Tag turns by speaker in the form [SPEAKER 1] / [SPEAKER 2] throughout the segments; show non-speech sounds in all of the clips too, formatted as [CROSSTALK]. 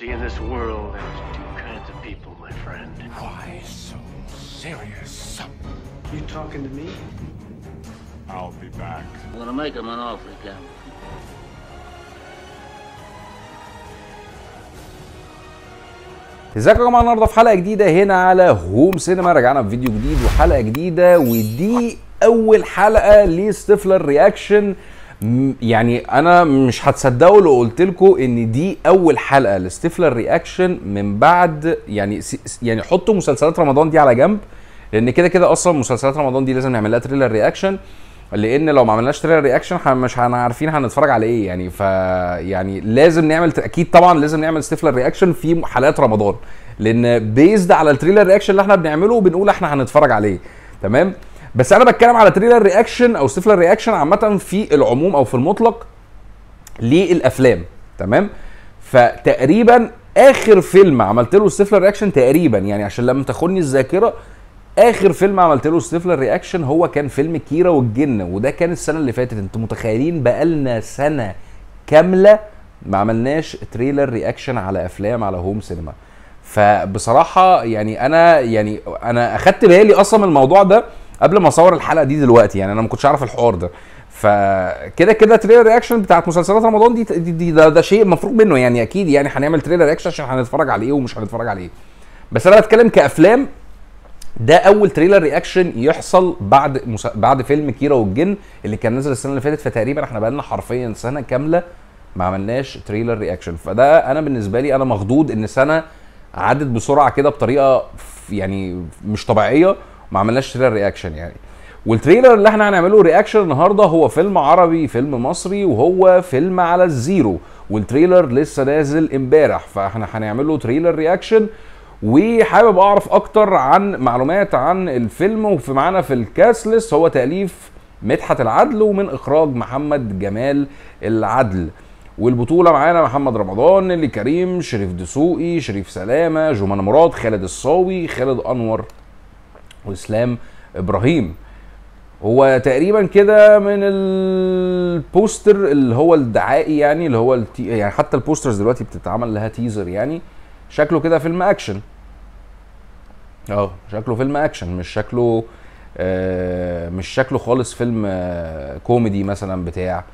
[SPEAKER 1] See, in this world, there's two kinds of people, my friend. Why so serious? You talking to me? I'll be back. I'm gonna make him an offer again. ازيكم يا جماعه النهارده في حلقه جديده هنا على هوم سينما رجعنا بفيديو جديد وحلقه جديده ودي اول حلقه لستيفلر رياكشن يعني انا مش هتصدقوا لو قلت لكم ان دي اول حلقه لستيفلر رياكشن من بعد يعني يعني حطوا مسلسلات رمضان دي على جنب لان كده كده اصلا مسلسلات رمضان دي لازم نعمل لها تريلر رياكشن لان لو ما عملناش تريلر رياكشن مش عارفين هنتفرج على ايه يعني ف يعني لازم نعمل اكيد طبعا لازم نعمل ستيفلر رياكشن في حلقات رمضان لان بيزد على التريلر رياكشن اللي احنا بنعمله وبنقول احنا هنتفرج عليه تمام بس انا بتكلم على تريلر رياكشن او سيفلر رياكشن عامه في العموم او في المطلق للافلام تمام فتقريبا اخر فيلم عملت له السيفلر رياكشن تقريبا يعني عشان لما تاخدني الذاكره اخر فيلم عملت له السيفلر رياكشن هو كان فيلم كيرة والجن وده كان السنه اللي فاتت انتم متخيلين بقالنا سنه كامله ما عملناش تريلر رياكشن على افلام على هوم سينما فبصراحه يعني انا يعني انا اخدت بالي اصلا من الموضوع ده قبل ما اصور الحلقه دي دلوقتي يعني انا ما كنتش اعرف الحوار ده فكده كده تريلر رياكشن بتاعت مسلسلات رمضان دي, دي, دي ده, ده شيء مفروغ منه يعني اكيد يعني هنعمل تريلر رياكشن عشان هنتفرج على ايه ومش هنتفرج على ايه بس انا بتكلم كافلام ده اول تريلر رياكشن يحصل بعد مسا... بعد فيلم كيرة والجن اللي كان نزل السنه اللي فاتت فتقريبا احنا بقالنا حرفيا سنه كامله ما عملناش تريلر رياكشن فده انا بالنسبه لي انا مخضوض ان سنه عدت بسرعه كده بطريقه يعني مش طبيعيه ما عملناش تريلر رياكشن يعني والتريلر اللي احنا هنعمله رياكشن النهارده هو فيلم عربي فيلم مصري وهو فيلم على الزيرو والتريلر لسه نازل امبارح فاحنا هنعمل له تريلر رياكشن وحابب اعرف اكتر عن معلومات عن الفيلم وفي معانا في الكاسلس هو تاليف مدحت العدل ومن اخراج محمد جمال العدل والبطوله معانا محمد رمضان اللي كريم شريف دسوقي شريف سلامه جمان مراد خالد الصاوي خالد انور واسلام ابراهيم هو تقريبا كده من البوستر اللي هو الدعائي يعني اللي هو التي... يعني حتى البوسترز دلوقتي بتتعمل لها تيزر يعني شكله كده فيلم اكشن اه شكله فيلم اكشن مش شكله آه مش شكله خالص فيلم آه كوميدي مثلا بتاع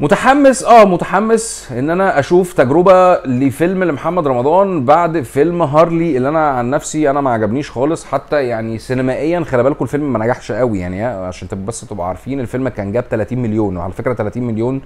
[SPEAKER 1] متحمس اه متحمس ان انا اشوف تجربه لفيلم لمحمد رمضان بعد فيلم هارلي اللي انا عن نفسي انا ما عجبنيش خالص حتى يعني سينمائيا خلي بالكم الفيلم ما نجحش قوي يعني آه، عشان بس تبقوا عارفين الفيلم كان جاب 30 مليون وعلى فكره 30 مليون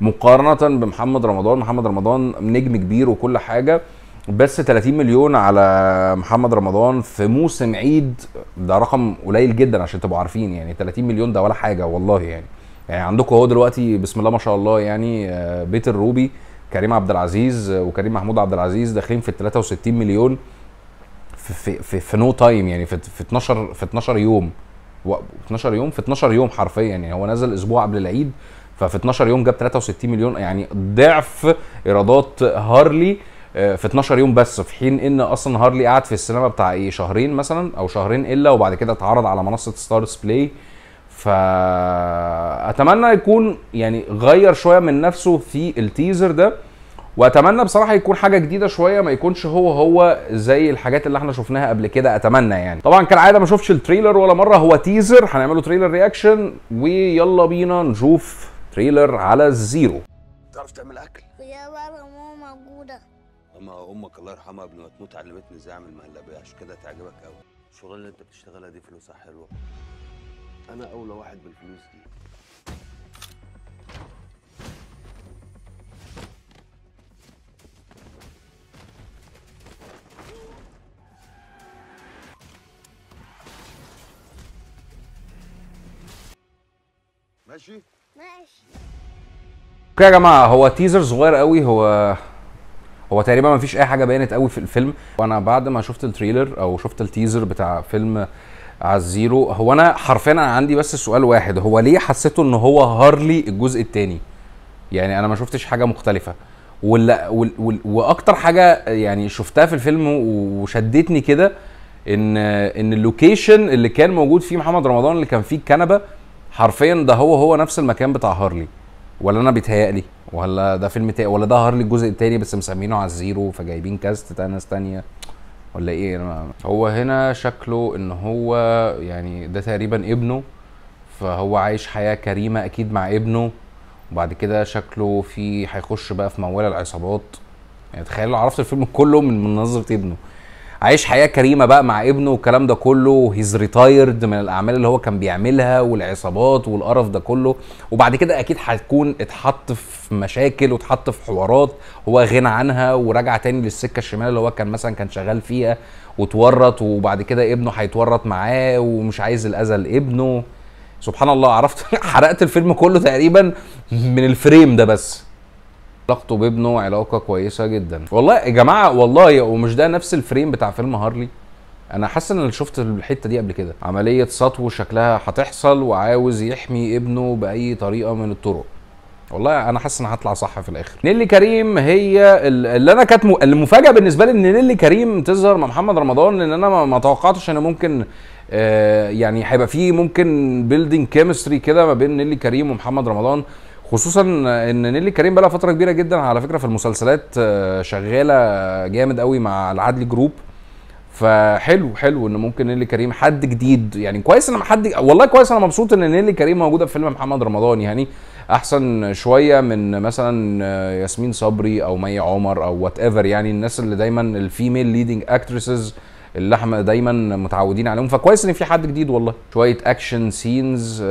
[SPEAKER 1] مقارنه بمحمد رمضان محمد رمضان نجم كبير وكل حاجه بس 30 مليون على محمد رمضان في موسم عيد ده رقم قليل جدا عشان تبقوا عارفين يعني 30 مليون ده ولا حاجه والله يعني يعني عندكم اهو دلوقتي بسم الله ما شاء الله يعني آه، بيت الروبي كريم عبد العزيز آه، وكريم محمود عبد العزيز داخلين في ال 63 مليون في في في نو تايم يعني في في 12 في 12 يوم 12 يوم في 12 يوم حرفيا يعني هو نزل اسبوع قبل العيد ففي 12 يوم جاب 63 مليون يعني ضعف ايرادات هارلي آه، في 12 يوم بس في حين ان اصلا هارلي قعد في السينما بتاع ايه شهرين مثلا او شهرين الا وبعد كده اتعرض على منصه ستارز بلاي فاتمنى يكون يعني غير شويه من نفسه في التيزر ده واتمنى بصراحه يكون حاجه جديده شويه ما يكونش هو هو زي الحاجات اللي احنا شفناها قبل كده اتمنى يعني طبعا كالعاده ما شفتش التريلر ولا مره هو تيزر هنعمله تريلر رياكشن ويلا بينا نشوف تريلر على الزيرو تعرف تعمل اكل يا بابا ماما موجوده اما امك الله يرحمها قبل ما تموت علمتني ازاي اعمل مهلبيه عشان كده تعجبك قوي الشغل اللي انت بتشتغلها دي فلوسها حلوه انا اولى واحد بالفلوس دي ماشي ماشي اوكي يا جماعه هو تيزر صغير قوي هو هو تقريبا ما فيش اي حاجه بينت قوي في الفيلم وانا بعد ما شفت التريلر او شفت التيزر بتاع فيلم على الزيرو هو انا حرفيا انا عندي بس سؤال واحد هو ليه حسيته ان هو هارلي الجزء الثاني يعني انا ما شفتش حاجه مختلفه ولا وال واكتر حاجه يعني شفتها في الفيلم وشدتني كده ان ان اللوكيشن اللي كان موجود فيه محمد رمضان اللي كان فيه الكنبه حرفيا ده هو هو نفس المكان بتاع هارلي ولا انا بيتهيألي ولا ده فيلم تاني ولا ده هارلي الجزء التاني بس مسمينه على الزيرو فجايبين كاست ناس تانية ولا ايه أنا هو هنا شكله ان هو يعني ده تقريبا ابنه فهو عايش حياه كريمه اكيد مع ابنه وبعد كده شكله في هيخش بقى في موال العصابات يعني تخيل عرفت الفيلم كله من منظره ابنه عايش حياه كريمه بقى مع ابنه والكلام ده كله هيز ريتايرد من الاعمال اللي هو كان بيعملها والعصابات والقرف ده كله وبعد كده اكيد هتكون اتحط في مشاكل واتحط في حوارات هو غنى عنها ورجع تاني للسكه الشمال اللي هو كان مثلا كان شغال فيها وتورط وبعد كده ابنه هيتورط معاه ومش عايز الاذى لابنه سبحان الله عرفت [LAUGHS] حرقت الفيلم كله تقريبا من الفريم ده بس علاقته بابنه علاقه كويسه جدا والله يا جماعه والله ومش ده نفس الفريم بتاع فيلم هارلي انا حاسس ان انا شفت الحته دي قبل كده عمليه سطو شكلها هتحصل وعاوز يحمي ابنه باي طريقه من الطرق والله انا حاسس ان هطلع صح في الاخر نيلي كريم هي اللي انا كانت المفاجاه بالنسبه لي ان نيلي كريم تظهر مع محمد رمضان لان انا ما توقعتش ان ممكن آه، يعني هيبقى فيه ممكن بيلدينج كيمستري كده ما بين نيلي كريم ومحمد رمضان خصوصا ان نيلي كريم بقى فتره كبيره جدا على فكره في المسلسلات آه، شغاله جامد قوي مع العدل جروب فحلو حلو ان ممكن نيلي كريم حد جديد يعني كويس ان حد والله كويس انا مبسوط ان نيلي كريم موجوده في فيلم محمد رمضان يعني احسن شويه من مثلا آه، ياسمين صبري او مي عمر او وات ايفر يعني الناس اللي دايما الفيميل ليدنج اكترسز اللي احنا دايما متعودين عليهم فكويس ان في حد جديد والله شويه اكشن آه، سينز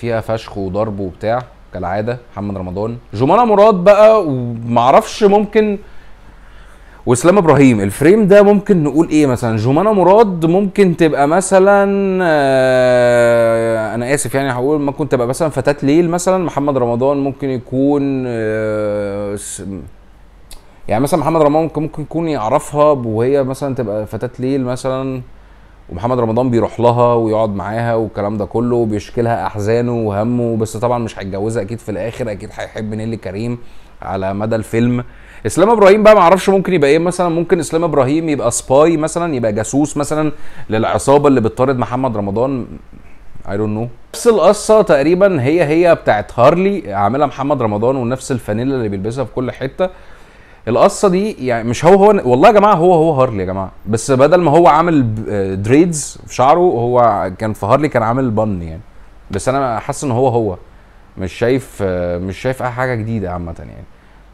[SPEAKER 1] فيها فشخ وضرب وبتاع كالعاده محمد رمضان جمانه مراد بقى ومعرفش ممكن واسلام ابراهيم الفريم ده ممكن نقول ايه مثلا جمانه مراد ممكن تبقى مثلا آه، انا اسف يعني هقول ممكن تبقى مثلا فتاه ليل مثلا محمد رمضان ممكن يكون آه، يعني مثلا محمد رمضان ممكن يكون يعرفها وهي مثلا تبقى فتاه ليل مثلا ومحمد رمضان بيروح لها ويقعد معاها والكلام ده كله وبيشكي لها احزانه وهمه بس طبعا مش هيتجوزها اكيد في الاخر اكيد هيحب نيلي كريم على مدى الفيلم اسلام ابراهيم بقى معرفش ممكن يبقى ايه مثلا ممكن اسلام ابراهيم يبقى سباي مثلا يبقى جاسوس مثلا للعصابه اللي بتطارد محمد رمضان اي دونت نو نفس القصه تقريبا هي هي بتاعت هارلي عاملها محمد رمضان ونفس الفانيلا اللي بيلبسها في كل حته القصه دي يعني مش هو هو والله يا جماعه هو هو هارلي يا جماعه بس بدل ما هو عامل آه، دريدز في شعره هو كان في هارلي كان عامل بن يعني بس انا حاسس ان هو هو مش شايف آه، مش شايف اي حاجه جديده عامه يعني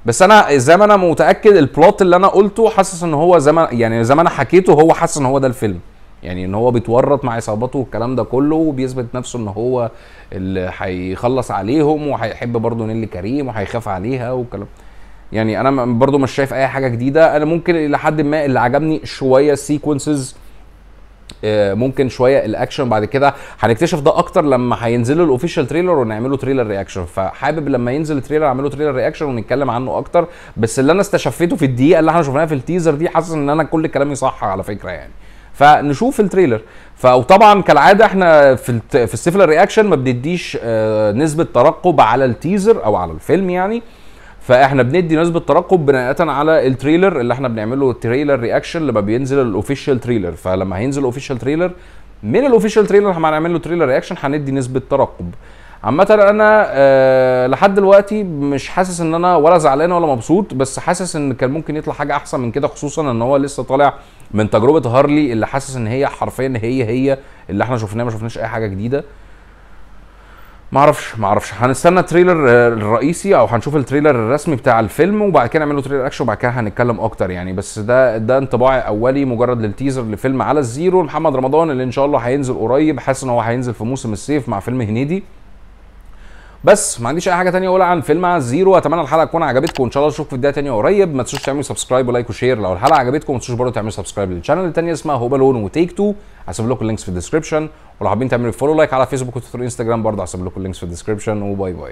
[SPEAKER 1] بس انا زي ما انا متاكد البلوت اللي انا قلته حاسس ان هو زي ما يعني زي ما انا حكيته هو حاسس ان هو ده الفيلم يعني ان هو بيتورط مع اصاباته والكلام ده كله وبيثبت نفسه ان هو اللي هيخلص عليهم وهيحب برضه نيلي كريم وهيخاف عليها والكلام ده يعني انا برضو مش شايف اي حاجه جديده انا ممكن الى حد ما اللي عجبني شويه سيكونسز آه، ممكن شويه الاكشن بعد كده هنكتشف ده اكتر لما هينزلوا الاوفيشال تريلر ونعمله تريلر رياكشن فحابب لما ينزل التريلر اعمله تريلر رياكشن ونتكلم عنه اكتر بس اللي انا استشفيته في الدقيقه اللي احنا شفناها في التيزر دي حاسس ان انا كل كلامي صح على فكره يعني فنشوف التريلر فطبعا كالعاده احنا في الت... في السيفلر رياكشن ما بنديش آه، نسبه ترقب على التيزر او على الفيلم يعني فاحنا بندي نسبه ترقب بناء على التريلر اللي احنا بنعمله تريلر رياكشن لما بينزل الاوفيشال تريلر فلما هينزل الاوفيشال تريلر من الاوفيشال تريلر هنعمل له تريلر رياكشن هندي نسبه ترقب عامة انا أه لحد دلوقتي مش حاسس ان انا ولا زعلان ولا مبسوط بس حاسس ان كان ممكن يطلع حاجه احسن من كده خصوصا ان هو لسه طالع من تجربه هارلي اللي حاسس ان هي حرفيا هي هي اللي احنا شفناها ما شفناش اي حاجه جديده ما اعرفش ما اعرفش هنستنى التريلر آه، الرئيسي او هنشوف التريلر الرسمي بتاع الفيلم وبعد كده نعمل له تريلر اكشن وبعد كده هنتكلم اكتر يعني بس ده ده انطباعي اولي مجرد للتيزر لفيلم على الزيرو محمد رمضان اللي ان شاء الله هينزل قريب حاسس ان هو هينزل في موسم الصيف مع فيلم هنيدي بس ما عنديش اي حاجه تانية اقولها عن فيلم على الزيرو اتمنى الحلقه تكون عجبتكم وان شاء الله اشوفكم في فيديوهات تانية قريب ما تنسوش تعملوا سبسكرايب ولايك وشير لو الحلقه عجبتكم ما تنسوش برضه تعملوا سبسكرايب للشانل التانية اسمها هوبالون وتيك تو هسيب لكم اللينكس في الديسكربشن ولو حابين تعملوا فولو لايك على فيسبوك وتويتر وانستجرام برضه هسيب لكم اللينكس في الديسكربشن وباي باي